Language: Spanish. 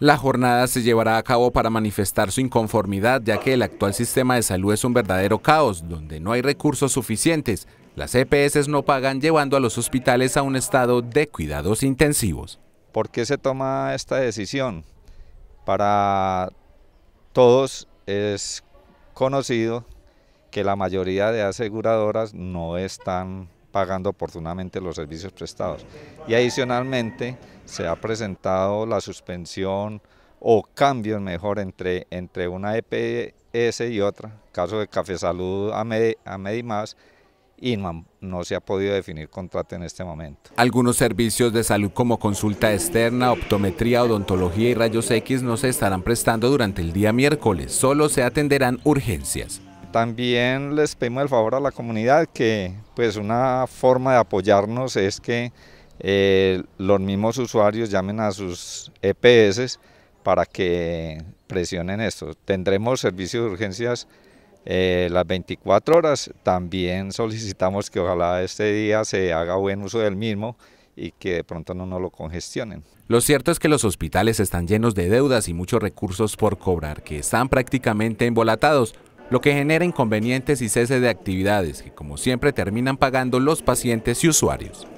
La jornada se llevará a cabo para manifestar su inconformidad, ya que el actual sistema de salud es un verdadero caos, donde no hay recursos suficientes. Las EPS no pagan llevando a los hospitales a un estado de cuidados intensivos. ¿Por qué se toma esta decisión? Para todos es conocido que la mayoría de aseguradoras no están pagando oportunamente los servicios prestados. Y adicionalmente se ha presentado la suspensión o cambios mejor entre, entre una EPS y otra, caso de Café Salud a, Medimás, y no, no, se ha podido definir contrato en este momento. Algunos servicios de salud como consulta externa, optometría, odontología y rayos X no se estarán prestando durante el día miércoles, solo se atenderán urgencias. También les pedimos el favor a la comunidad que pues una forma de apoyarnos es que eh, los mismos usuarios llamen a sus EPS para que presionen esto. Tendremos servicios de urgencias eh, las 24 horas. También solicitamos que ojalá este día se haga buen uso del mismo y que de pronto no nos lo congestionen. Lo cierto es que los hospitales están llenos de deudas y muchos recursos por cobrar, que están prácticamente embolatados, lo que genera inconvenientes y cese de actividades que como siempre terminan pagando los pacientes y usuarios.